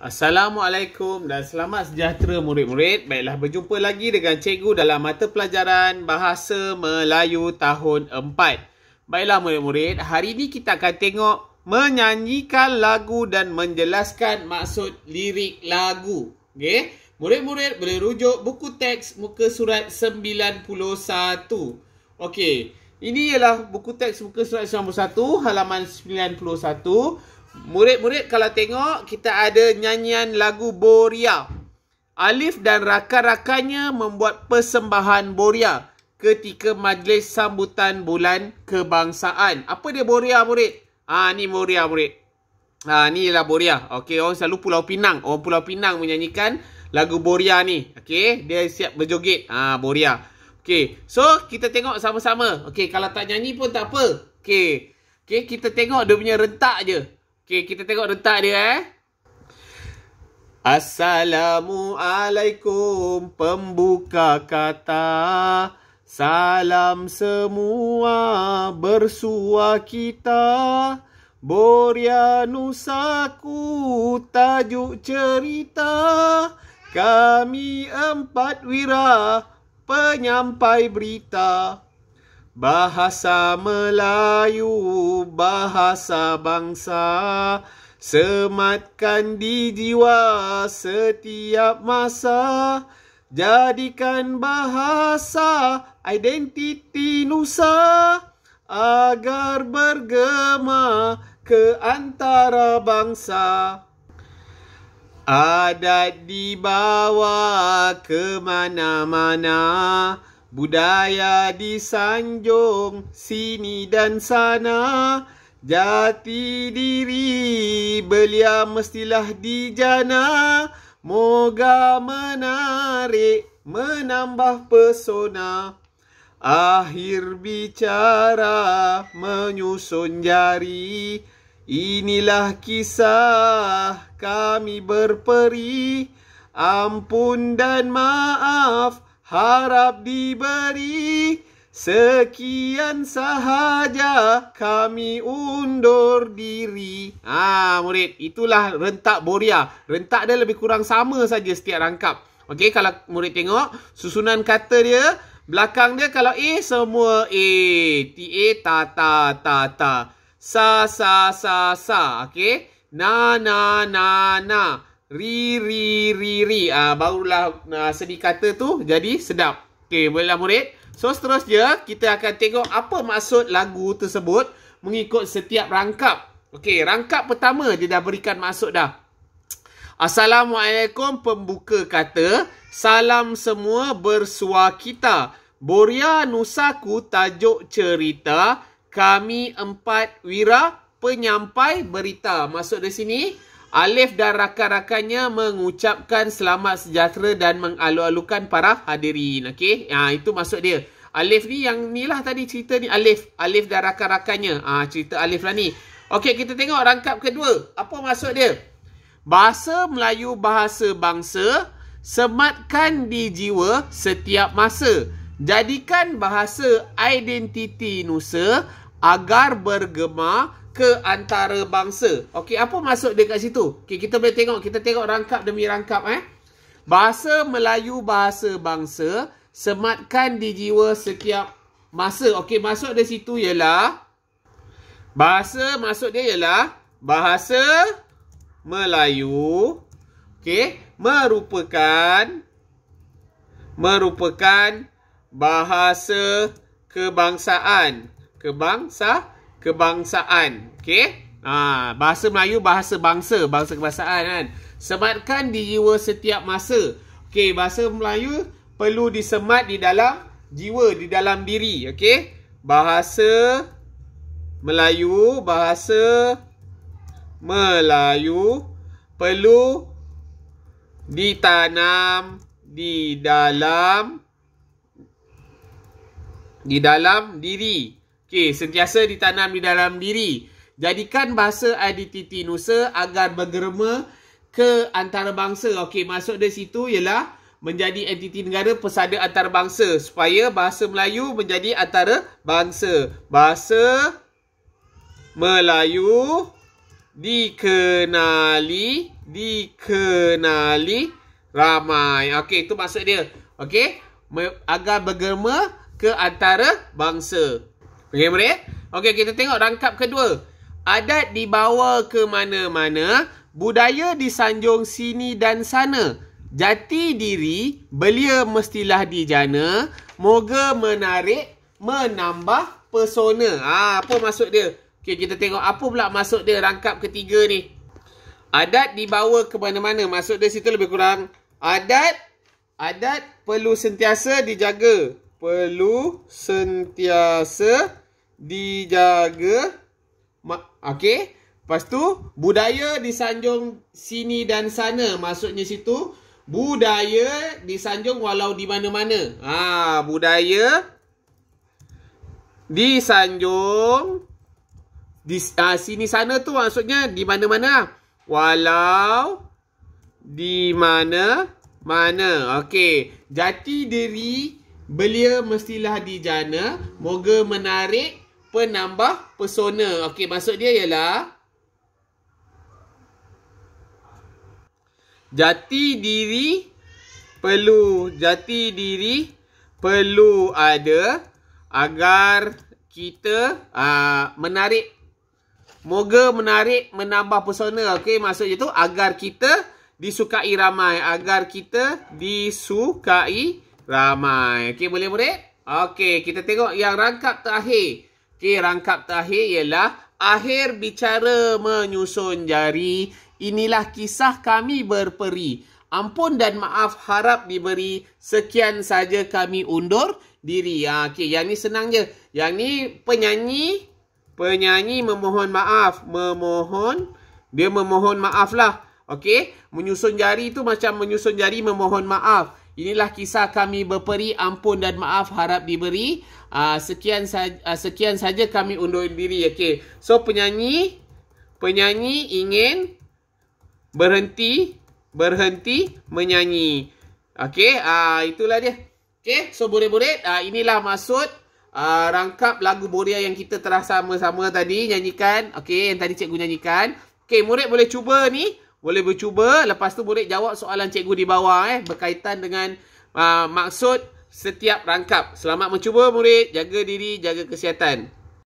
Assalamualaikum dan selamat sejahtera murid-murid. Baiklah berjumpa lagi dengan cikgu dalam mata pelajaran Bahasa Melayu tahun 4. Baiklah murid-murid, hari ini kita akan tengok menyanyikan lagu dan menjelaskan maksud lirik lagu. Okay, Murid-murid boleh rujuk buku teks muka surat 91. Okey. Ini ialah buku teks muka surat 91 halaman 91. Murid-murid kalau tengok kita ada nyanyian lagu Boria. Alif dan rakan-rakannya membuat persembahan Boria ketika majlis sambutan bulan kebangsaan. Apa dia Boria murid? Ah ni Boria murid. Ah ni lah Boria. Okey orang selalu Pulau Pinang. Orang Pulau Pinang menyanyikan lagu Boria ni. Okey dia siap berjoget. Ah ha, Boria. Okey. So kita tengok sama-sama. Okey kalau tak nyanyi pun tak apa. Okey. Okey kita tengok dia punya rentak je. Okey, kita tengok rentak dia eh. Assalamualaikum pembuka kata Salam semua bersua kita Boria Nusaku tajuk cerita Kami empat wira penyampai berita Bahasa Melayu, bahasa bangsa Sematkan di jiwa setiap masa Jadikan bahasa identiti Nusa Agar bergema ke antara bangsa Adat dibawa ke mana-mana Budaya disanjung sini dan sana Jati diri belia mestilah dijana Moga menarik menambah pesona Akhir bicara menyusun jari Inilah kisah kami berperi Ampun dan maaf harap diberi Sekian sahaja kami undur diri. Ah murid, itulah rentak boria. Rentak dia lebih kurang sama saja setiap rangkap. Okey, kalau murid tengok, susunan kata dia, belakang dia kalau A, semua A. T-A, ta, ta, ta, ta. Sa, sa, sa, sa. Okey. Na, na, na, na ri ri ri ri ah barulah uh, ah, seni kata tu jadi sedap okey bolehlah murid so seterusnya kita akan tengok apa maksud lagu tersebut mengikut setiap rangkap okey rangkap pertama dia dah berikan maksud dah assalamualaikum pembuka kata salam semua bersua kita boria nusaku tajuk cerita kami empat wira penyampai berita maksud di sini Alif dan rakan-rakannya mengucapkan selamat sejahtera dan mengalu-alukan para hadirin. Okey, ha, itu maksud dia. Alif ni yang ni lah tadi cerita ni Alif. Alif dan rakan-rakannya. Ha, cerita Alif lah ni. Okey, kita tengok rangkap kedua. Apa maksud dia? Bahasa Melayu bahasa bangsa sematkan di jiwa setiap masa. Jadikan bahasa identiti Nusa agar bergema ke antara bangsa. Okey, apa maksud dia kat situ? Okey, kita boleh tengok, kita tengok rangkap demi rangkap eh. Bahasa Melayu bahasa bangsa sematkan di jiwa setiap masa. Okey, maksud dia situ ialah bahasa maksud dia ialah bahasa Melayu okey, merupakan merupakan bahasa kebangsaan. Kebangsaan kebangsaan. Okay? Ha, bahasa Melayu, bahasa bangsa, bangsa kebangsaan kan? Sematkan di jiwa setiap masa. Okay, bahasa Melayu perlu disemat di dalam jiwa, di dalam diri. Okay? Bahasa Melayu, bahasa Melayu perlu ditanam di dalam di dalam diri Okey, sentiasa ditanam di dalam diri. Jadikan bahasa identiti Nusa agar bergerma ke antarabangsa. Okey, maksud dia situ ialah menjadi entiti negara pesada antarabangsa supaya bahasa Melayu menjadi antara bangsa. Bahasa Melayu dikenali dikenali ramai. Okey, itu maksud dia. Okey, agar bergerma ke antara bangsa. Okey boleh? Ya? Okey kita tengok rangkap kedua. Adat dibawa ke mana-mana, budaya disanjung sini dan sana. Jati diri belia mestilah dijana, moga menarik menambah persona. ha, ah, apa maksud dia? Okey kita tengok apa pula maksud dia rangkap ketiga ni. Adat dibawa ke mana-mana. Maksud dia situ lebih kurang adat adat perlu sentiasa dijaga perlu sentiasa dijaga. okay? Lepas tu, budaya disanjung sini dan sana. Maksudnya situ, budaya disanjung walau di mana-mana. Ha, budaya disanjung di uh, sini sana tu maksudnya di mana-mana. Walau di mana mana. Okey. Jati diri Belia mestilah dijana Moga menarik penambah persona Okey, maksud dia ialah Jati diri perlu Jati diri perlu ada Agar kita aa, ah, menarik Moga menarik menambah persona Okey, maksudnya tu Agar kita disukai ramai Agar kita disukai ramai Ramai. Okey, boleh murid? Okey, kita tengok yang rangkap terakhir. Okey, rangkap terakhir ialah akhir bicara menyusun jari. Inilah kisah kami berperi. Ampun dan maaf harap diberi. Sekian saja kami undur diri. Ha, Okey, yang ni senang je. Yang ni penyanyi penyanyi memohon maaf. Memohon. Dia memohon maaf lah. Okey, menyusun jari tu macam menyusun jari memohon maaf. Inilah kisah kami berperi ampun dan maaf harap diberi. Uh, sekian sa- uh, sekian saja kami undur diri. okay So penyanyi penyanyi ingin berhenti berhenti menyanyi. okay uh, ah, itulah dia. okay so boleh-boleh inilah maksud uh, rangkap lagu Boria yang kita telah sama-sama tadi nyanyikan. Okey, yang tadi cikgu nyanyikan. Okey, murid boleh cuba ni boleh bercuba lepas tu boleh jawab soalan cikgu di bawah eh berkaitan dengan uh, maksud setiap rangkap selamat mencuba murid jaga diri jaga kesihatan